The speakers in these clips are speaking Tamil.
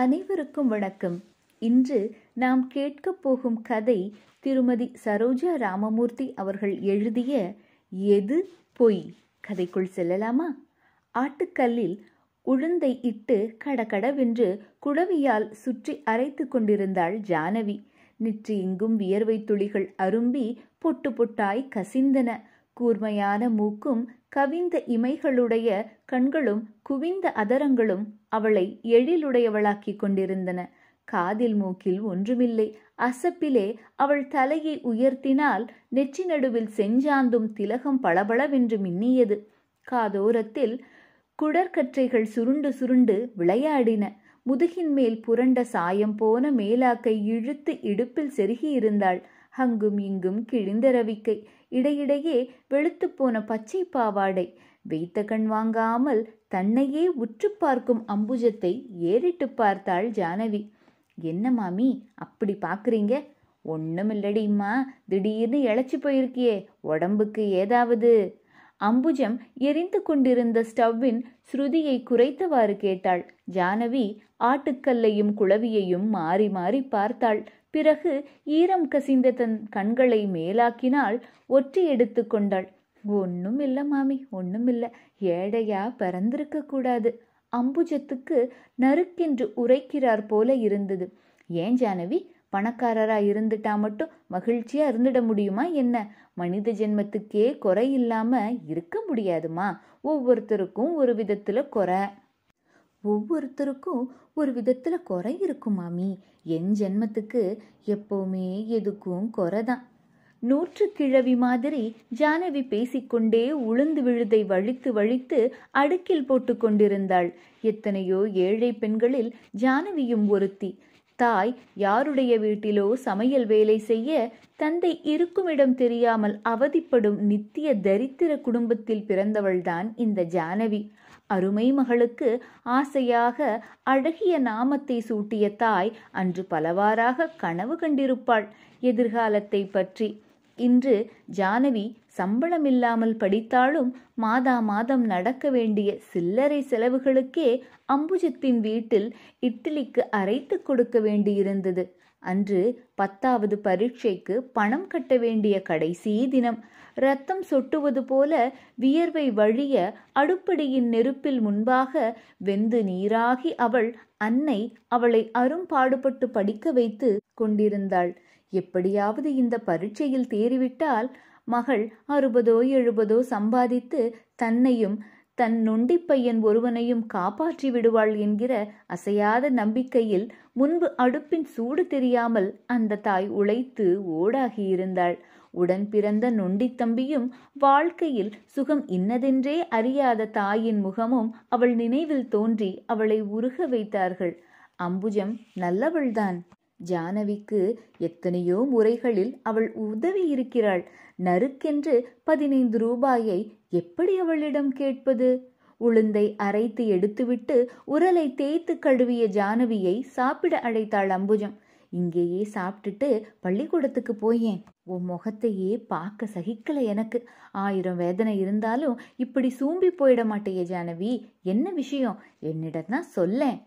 அனைவருக்கும் வணக்கம் இன்று நாம் கேட்கப் போகும் கதை திருமதி சரோஜா ராமமூர்த்தி அவர்கள் எழுதிய எது பொய் கதைக்குள் செல்லலாமா ஆட்டுக்கல்லில் உளுந்தை இட்டு கடகடவென்று குடவியால் சுற்றி அரைத்து கொண்டிருந்தாள் ஜானவி நிற்று இங்கும் வியர்வை துளிகள் அரும்பி பொட்டு பொட்டாய் கசிந்தன கூர்மையான மூக்கும் கவிந்த இமைகளுடைய கண்களும் குவிந்த அதரங்களும் அவளை எழிலுடையவளாக்கி கொண்டிருந்தன காதில் மூக்கில் ஒன்றுமில்லை அசப்பிலே அவள் தலையை உயர்த்தினால் நெற்றி நடுவில் செஞ்சாந்தும் திலகம் பளபளவென்று மின்னியது காதோரத்தில் குடற்கற்றைகள் சுருண்டு சுருண்டு விளையாடின முதுகின் மேல் புரண்ட சாயம் போன மேலாக்கை இழுத்து இடுப்பில் செருகியிருந்தாள் அங்கும் இங்கும் கிழிந்த ரவிக்கை இடையிடையே வெளுத்து போன பச்சை பாவாடை வைத்த கண் வாங்காமல் தன்னையே உற்று பார்க்கும் அம்புஜத்தை ஏறிட்டு பார்த்தாள் ஜானவி என்ன மாமி அப்படி பார்க்குறீங்க ஒன்றும் இல்லடிம்மா திடீர்னு இழைச்சி போயிருக்கியே உடம்புக்கு ஏதாவது அம்புஜம் எரிந்து கொண்டிருந்த ஸ்டவ்வின் ஸ்ருதியை குறைத்தவாறு கேட்டாள் ஜானவி ஆட்டுக்கல்லையும் குளவியையும் மாறி மாறி பார்த்தாள் பிறகு ஈரம் கசிந்த தன் கண்களை மேலாக்கினால் ஒற்றி எடுத்து கொண்டாள் ஒன்னும் இல்ல மாமி ஒன்னும் இல்ல ஏழையா பறந்திருக்க கூடாது அம்புஜத்துக்கு நறுக்கென்று உரைக்கிறார் போல இருந்தது ஏன் ஜானவி பணக்காரரா இருந்துட்டா மட்டும் மகிழ்ச்சியா இருந்துட முடியுமா என்ன மனித ஜென்மத்துக்கே குறை இல்லாம இருக்க முடியாதுமா ஒவ்வொருத்தருக்கும் ஒரு விதத்துல குறை ஒவ்வொருத்தருக்கும் ஒரு விதத்துல குறை இருக்கும் மாமி என் ஜென்மத்துக்கு எப்போவுமே எதுக்கும் குறைதான் நூற்று கிழவி மாதிரி ஜானவி பேசிக்கொண்டே உளுந்து விழுதை வழித்து வழித்து அடுக்கில் போட்டு கொண்டிருந்தாள் எத்தனையோ ஏழை பெண்களில் ஜானவியும் ஒருத்தி தாய் யாருடைய வீட்டிலோ சமையல் வேலை செய்ய தந்தை இருக்குமிடம் தெரியாமல் அவதிப்படும் நித்திய தரித்திர குடும்பத்தில் பிறந்தவள்தான் இந்த ஜானவி அருமை மகளுக்கு ஆசையாக அழகிய நாமத்தை சூட்டிய தாய் அன்று பலவாறாக கனவு கண்டிருப்பாள் எதிர்காலத்தை பற்றி இன்று ஜானவி சம்பளம் இல்லாமல் படித்தாலும் மாதா மாதம் நடக்க வேண்டிய சில்லறை செலவுகளுக்கே அம்புஜத்தின் வீட்டில் இட்லிக்கு அரைத்து கொடுக்க வேண்டியிருந்தது அன்று பத்தாவது பரீட்சைக்கு பணம் கட்ட வேண்டிய கடைசி தினம் ரத்தம் சொட்டுவது போல வியர்வை வழிய அடுப்படியின் நெருப்பில் முன்பாக வெந்து நீராகி அவள் அன்னை அவளை அரும்பாடுபட்டு படிக்க வைத்து கொண்டிருந்தாள் எப்படியாவது இந்த பரீட்சையில் தேறிவிட்டால் மகள் அறுபதோ எழுபதோ சம்பாதித்து தன்னையும் தன் நொண்டி பையன் ஒருவனையும் காப்பாற்றி விடுவாள் என்கிற அசையாத நம்பிக்கையில் முன்பு அடுப்பின் சூடு தெரியாமல் அந்த தாய் உழைத்து ஓடாகியிருந்தாள் உடன் பிறந்த நொண்டி தம்பியும் வாழ்க்கையில் சுகம் இன்னதென்றே அறியாத தாயின் முகமும் அவள் நினைவில் தோன்றி அவளை உருக வைத்தார்கள் அம்புஜம் நல்லவள்தான் ஜானவிக்கு எத்தனையோ முறைகளில் அவள் உதவி இருக்கிறாள் நறுக்கென்று பதினைந்து ரூபாயை எப்படி அவளிடம் கேட்பது உளுந்தை அரைத்து எடுத்துவிட்டு உரலை தேய்த்து கழுவிய ஜானவியை சாப்பிட அழைத்தாள் அம்புஜம் இங்கேயே சாப்பிட்டுட்டு பள்ளிக்கூடத்துக்கு போயேன் உன் முகத்தையே பார்க்க சகிக்கல எனக்கு ஆயிரம் வேதனை இருந்தாலும் இப்படி சூம்பி போயிட மாட்டேயே ஜானவி என்ன விஷயம் என்னிடம் தான் சொல்லேன்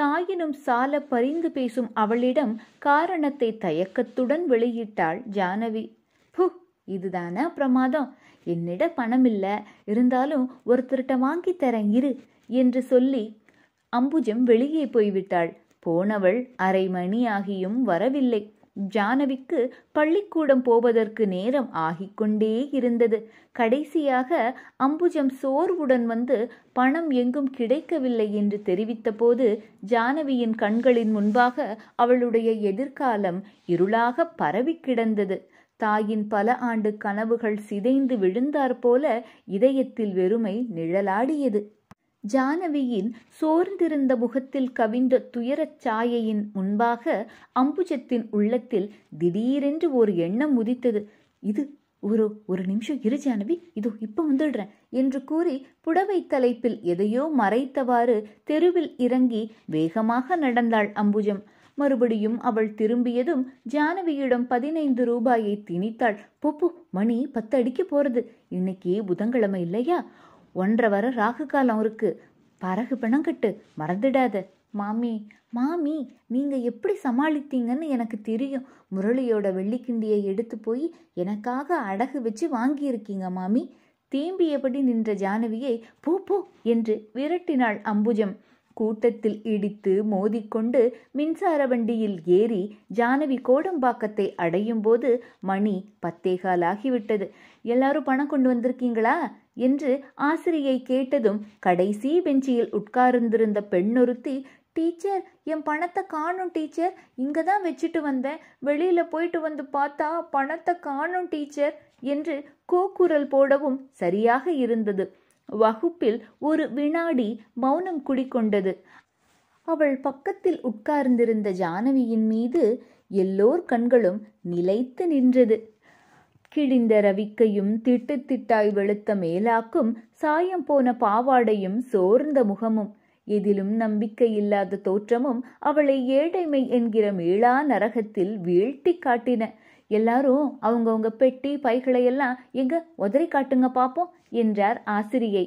தாயினும் சால பரிந்து பேசும் அவளிடம் காரணத்தை தயக்கத்துடன் வெளியிட்டாள் ஜானவி பு இதுதான பிரமாதம் என்னிட பணம் இருந்தாலும் ஒருத்தர்கிட்ட வாங்கி தரேன் இரு என்று சொல்லி அம்புஜம் வெளியே போய்விட்டாள் போனவள் அரை மணி ஆகியும் வரவில்லை ஜானவிக்கு பள்ளிக்கூடம் போவதற்கு நேரம் ஆகிக்கொண்டே இருந்தது கடைசியாக அம்புஜம் சோர்வுடன் வந்து பணம் எங்கும் கிடைக்கவில்லை என்று தெரிவித்தபோது ஜானவியின் கண்களின் முன்பாக அவளுடைய எதிர்காலம் இருளாக பரவி கிடந்தது தாயின் பல ஆண்டு கனவுகள் சிதைந்து விழுந்தாற்போல இதயத்தில் வெறுமை நிழலாடியது ஜானவியின் சோர்ந்திருந்த முகத்தில் கவிந்த துயரச் சாயையின் முன்பாக அம்புஜத்தின் உள்ளத்தில் திடீரென்று ஒரு எண்ணம் உதித்தது இது ஒரு ஒரு நிமிஷம் இரு ஜானவி இதோ இப்போ வந்துடுறேன் என்று கூறி புடவை தலைப்பில் எதையோ மறைத்தவாறு தெருவில் இறங்கி வேகமாக நடந்தாள் அம்புஜம் மறுபடியும் அவள் திரும்பியதும் ஜானவியிடம் பதினைந்து ரூபாயை திணித்தாள் பொப்பு மணி பத்து அடிக்க போறது இன்னைக்கு புதன்கிழமை இல்லையா ஒன்றரை வாரம் ராகு காலம் இருக்கு பறகு பிணம் கட்டு மறந்துடாத மாமி மாமி நீங்கள் எப்படி சமாளித்தீங்கன்னு எனக்கு தெரியும் முரளியோட வெள்ளிக்கிண்டியை எடுத்து போய் எனக்காக அடகு வச்சு வாங்கியிருக்கீங்க மாமி தேம்பியபடி நின்ற ஜானவியை போ போ என்று விரட்டினாள் அம்புஜம் கூட்டத்தில் இடித்து மோதிக்கொண்டு மின்சார வண்டியில் ஏறி ஜானவி கோடம்பாக்கத்தை அடையும் போது மணி பத்தேகால் ஆகிவிட்டது எல்லாரும் பணம் கொண்டு வந்திருக்கீங்களா என்று ஆசிரியை கேட்டதும் கடைசி பெஞ்சியில் உட்கார்ந்திருந்த பெண்ணொருத்தி டீச்சர் என் பணத்தை காணும் டீச்சர் இங்கே தான் வச்சுட்டு வந்தேன் வெளியில் போயிட்டு வந்து பார்த்தா பணத்தை காணும் டீச்சர் என்று கோக்குரல் போடவும் சரியாக இருந்தது வகுப்பில் ஒரு வினாடி மௌனம் குடிக்கொண்டது அவள் பக்கத்தில் உட்கார்ந்திருந்த ஜானவியின் மீது எல்லோர் கண்களும் நிலைத்து நின்றது கிழிந்த ரவிக்கையும் திட்டு திட்டாய் வெளுத்த மேலாக்கும் சாயம் போன பாவாடையும் சோர்ந்த முகமும் எதிலும் நம்பிக்கை இல்லாத தோற்றமும் அவளை ஏழைமை என்கிற மீளா நரகத்தில் வீழ்த்தி காட்டின எல்லாரும் அவங்கவுங்க பெட்டி பைகளையெல்லாம் எங்க உதறி காட்டுங்க பாப்போம் என்றார் ஆசிரியை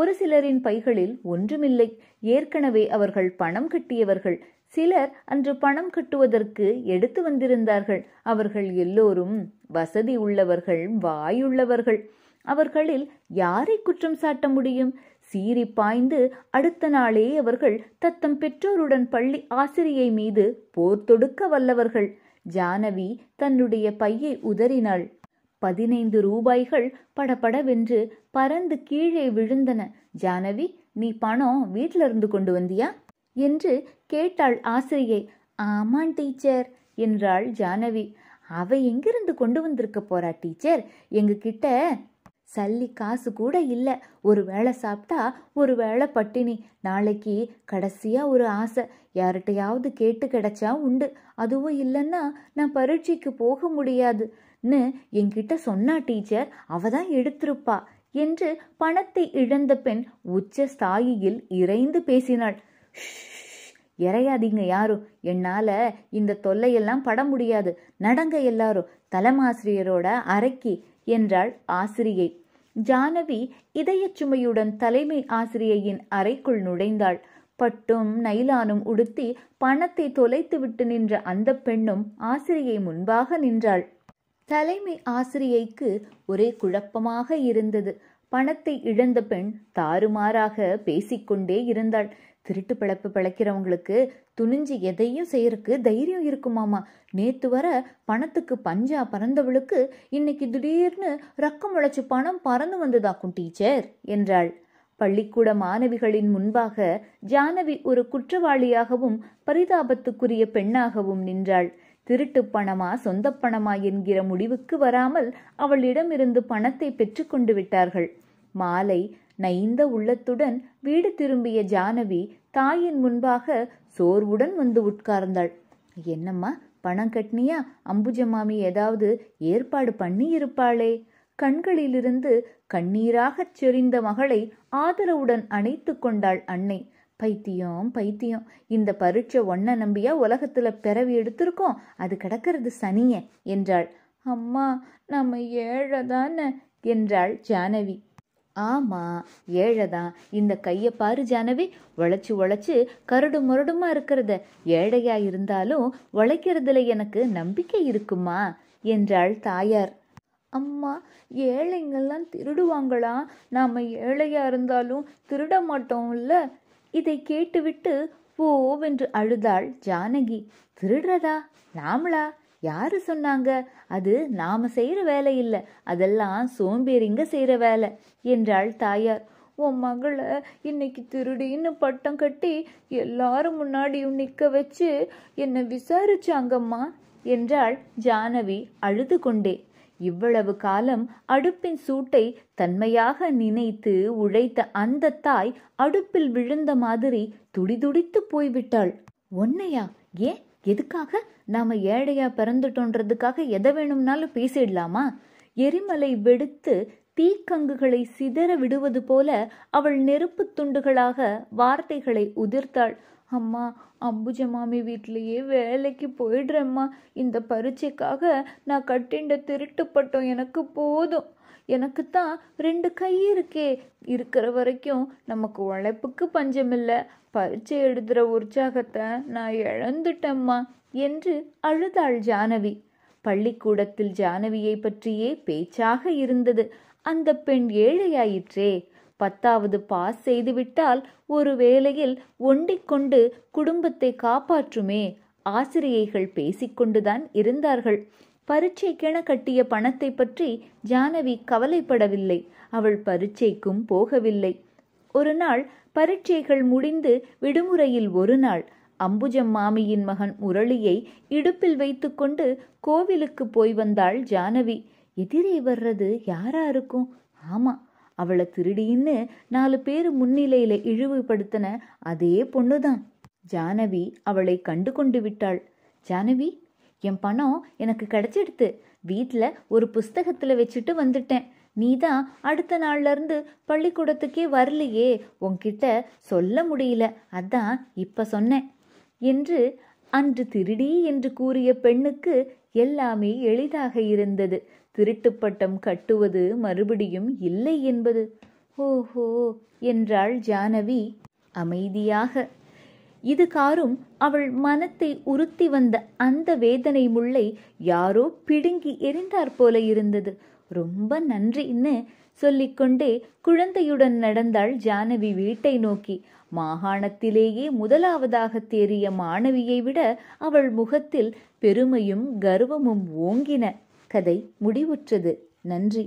ஒரு சிலரின் பைகளில் ஒன்றுமில்லை ஏற்கனவே அவர்கள் பணம் கட்டியவர்கள் சிலர் அன்று பணம் கட்டுவதற்கு எடுத்து வந்திருந்தார்கள் அவர்கள் எல்லோரும் வசதி உள்ளவர்கள் வாயுள்ளவர்கள் அவர்களில் யாரை குற்றம் சாட்ட முடியும் சீறி பாய்ந்து அடுத்த நாளே அவர்கள் தத்தம் பெற்றோருடன் பள்ளி ஆசிரியை மீது போர் தொடுக்க வல்லவர்கள் ஜானவி தன்னுடைய பையை உதறினாள் பதினைந்து ரூபாய்கள் படபடவென்று பறந்து கீழே விழுந்தன ஜானவி நீ பணம் வீட்டிலிருந்து கொண்டு வந்தியா என்று கேட்டாள் ஆசிரியை ஆமான் டீச்சர் என்றாள் ஜானவி அவ எங்கிருந்து கொண்டு வந்திருக்க போறா டீச்சர் எங்ககிட்ட சல்லி காசு கூட இல்லை ஒரு வேளை சாப்பிட்டா ஒரு வேளை பட்டினி நாளைக்கு கடைசியாக ஒரு ஆசை யார்கிட்டையாவது கேட்டு கிடைச்சா உண்டு அதுவும் இல்லைன்னா நான் பரீட்சைக்கு போக முடியாதுன்னு என்கிட்ட சொன்னா டீச்சர் அவ தான் எடுத்திருப்பா என்று பணத்தை இழந்த பெண் உச்ச ஸ்தாயியில் இறைந்து பேசினாள் இறையாதீங்க யாரும் என்னால இந்த தொல்லையெல்லாம் பட முடியாது நடங்க எல்லாரும் தலைமாசிரியரோட அரைக்கி என்றாள் ஆசிரியை ஜானவி இதய சுமையுடன் தலைமை ஆசிரியையின் அறைக்குள் நுழைந்தாள் பட்டும் நைலானும் உடுத்தி பணத்தை தொலைத்துவிட்டு நின்ற அந்த பெண்ணும் ஆசிரியை முன்பாக நின்றாள் தலைமை ஆசிரியைக்கு ஒரே குழப்பமாக இருந்தது பணத்தை இழந்த பெண் தாறுமாறாக பேசிக்கொண்டே இருந்தாள் திருட்டு பிழப்பு பிழைக்கிறவங்களுக்கு துணிஞ்சு எதையும் செய்யறதுக்கு தைரியம் இருக்குமாமா நேத்து வர பணத்துக்கு பஞ்சா பறந்தவளுக்கு இன்னைக்கு திடீர்னு ரக்கம் உழைச்சி பணம் பறந்து வந்ததாக்கும் டீச்சர் என்றாள் பள்ளிக்கூட மாணவிகளின் முன்பாக ஜானவி ஒரு குற்றவாளியாகவும் பரிதாபத்துக்குரிய பெண்ணாகவும் நின்றாள் திருட்டு பணமா சொந்த பணமா என்கிற முடிவுக்கு வராமல் அவளிடமிருந்து பணத்தை பெற்றுக்கொண்டு விட்டார்கள் மாலை நைந்த உள்ளத்துடன் வீடு திரும்பிய ஜானவி தாயின் முன்பாக சோர்வுடன் வந்து உட்கார்ந்தாள் என்னம்மா பணம் கட்டினியா அம்புஜ மாமி ஏதாவது ஏற்பாடு பண்ணி இருப்பாளே கண்களிலிருந்து கண்ணீராகச் செறிந்த மகளை ஆதரவுடன் அணைத்து கொண்டாள் அன்னை பைத்தியம் பைத்தியம் இந்த பரீட்சை ஒன்ன நம்பியா உலகத்துல பிறவி எடுத்திருக்கோம் அது கிடக்கிறது சனிய என்றாள் அம்மா நம்ம ஏழை என்றாள் ஜானவி ஆமாம் ஏழை தான் இந்த கையை பாரு ஜானவி உழைச்சி உழைச்சி கருடு முரடுமா இருக்கிறத ஏழையா இருந்தாலும் உழைக்கிறதுல எனக்கு நம்பிக்கை இருக்குமா என்றாள் தாயார் அம்மா ஏழைங்கெல்லாம் திருடுவாங்களா நாம் ஏழையா இருந்தாலும் திருட மாட்டோம்ல இதை கேட்டுவிட்டு ஓவென்று அழுதாள் ஜானகி திருடுறதா நாமளா யாரு சொன்னாங்க அது நாம செய்கிற வேலை இல்லை அதெல்லாம் சோம்பேறிங்க செய்கிற வேலை என்றாள் தாயார் உன் மகளை இன்னைக்கு திருடின்னு பட்டம் கட்டி எல்லாரும் முன்னாடியும் நிற்க வச்சு என்னை விசாரிச்சாங்கம்மா என்றாள் ஜானவி அழுது கொண்டே இவ்வளவு காலம் அடுப்பின் சூட்டை தன்மையாக நினைத்து உழைத்த அந்த தாய் அடுப்பில் விழுந்த மாதிரி துடிதுடித்து போய்விட்டாள் ஒன்னையா ஏன் எதுக்காக நாம ஏழையா பிறந்துட்டோன்றதுக்காக எதை வேணும்னாலும் பேசிடலாமா எரிமலை வெடித்து தீக்கங்குகளை சிதற விடுவது போல அவள் நெருப்பு துண்டுகளாக வார்த்தைகளை உதிர்த்தாள் அம்மா அம்புஜ மாமி வீட்லேயே வேலைக்கு போயிடுறேம்மா இந்த பரீட்சைக்காக நான் கட்டிண்ட திருட்டு பட்டம் எனக்கு போதும் எனக்கு தான் ரெண்டு கை இருக்கே இருக்கிற வரைக்கும் நமக்கு உழைப்புக்கு பஞ்சமில்லை பரீட்சை எழுதுகிற உற்சாகத்தை நான் இழந்துட்டேம்மா என்று அழுதாள் ஜானவி பள்ளிக்கூடத்தில் ஜானவியை பற்றியே பேச்சாக இருந்தது அந்த பெண் ஏழையாயிற்றே பத்தாவது பாஸ் செய்துவிட்டால் ஒரு வேளையில் ஒண்டிக்கொண்டு குடும்பத்தை காப்பாற்றுமே ஆசிரியைகள் பேசிக்கொண்டுதான் இருந்தார்கள் பரீட்சைக்கென கட்டிய பணத்தை பற்றி ஜானவி கவலைப்படவில்லை அவள் பரீட்சைக்கும் போகவில்லை ஒரு நாள் பரீட்சைகள் முடிந்து விடுமுறையில் ஒரு நாள் அம்புஜம் மாமியின் மகன் முரளியை இடுப்பில் வைத்துக்கொண்டு கோவிலுக்கு போய் வந்தாள் ஜானவி எதிரே வர்றது யாரா இருக்கும் ஆமா அவளை திருடின்னு நாலு பேர் முன்னிலையில இழிவுபடுத்தின அதே பொண்ணுதான் ஜானவி அவளை கண்டு கொண்டு விட்டாள் ஜானவி என் பணம் எனக்கு கிடைச்சிடுத்து வீட்டில் ஒரு புஸ்தகத்தில் வச்சுட்டு வந்துட்டேன் நீ தான் அடுத்த நாள்லேருந்து பள்ளிக்கூடத்துக்கே வரலையே உன்கிட்ட சொல்ல முடியல அதான் இப்போ சொன்னேன் என்று அன்று திருடி என்று கூறிய பெண்ணுக்கு எல்லாமே எளிதாக இருந்தது திருட்டு பட்டம் கட்டுவது மறுபடியும் இல்லை என்பது ஓஹோ என்றாள் ஜானவி அமைதியாக இது காரும் அவள் மனத்தை உறுத்தி வந்த அந்த வேதனை முள்ளை யாரோ பிடுங்கி எரிந்தாற் போல இருந்தது ரொம்ப நன்றின்னு சொல்லிக்கொண்டே குழந்தையுடன் நடந்தாள் ஜானவி வீட்டை நோக்கி மாகாணத்திலேயே முதலாவதாக தேறிய மாணவியை விட அவள் முகத்தில் பெருமையும் கர்வமும் ஓங்கின கதை முடிவுற்றது நன்றி